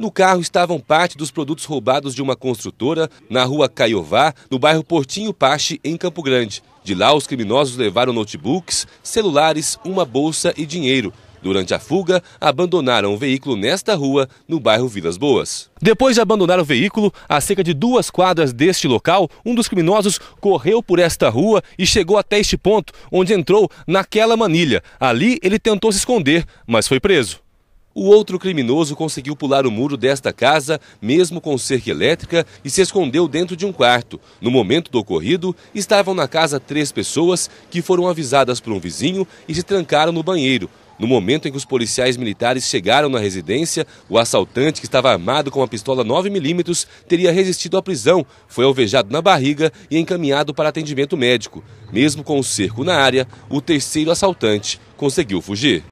No carro estavam parte dos produtos roubados de uma construtora na rua Caiová, no bairro Portinho Pache, em Campo Grande. De lá, os criminosos levaram notebooks, celulares, uma bolsa e dinheiro. Durante a fuga, abandonaram o veículo nesta rua, no bairro Vilas Boas. Depois de abandonar o veículo, a cerca de duas quadras deste local, um dos criminosos correu por esta rua e chegou até este ponto, onde entrou naquela manilha. Ali ele tentou se esconder, mas foi preso. O outro criminoso conseguiu pular o muro desta casa, mesmo com cerca elétrica, e se escondeu dentro de um quarto. No momento do ocorrido, estavam na casa três pessoas que foram avisadas por um vizinho e se trancaram no banheiro. No momento em que os policiais militares chegaram na residência, o assaltante, que estava armado com uma pistola 9mm, teria resistido à prisão, foi alvejado na barriga e encaminhado para atendimento médico. Mesmo com o cerco na área, o terceiro assaltante conseguiu fugir.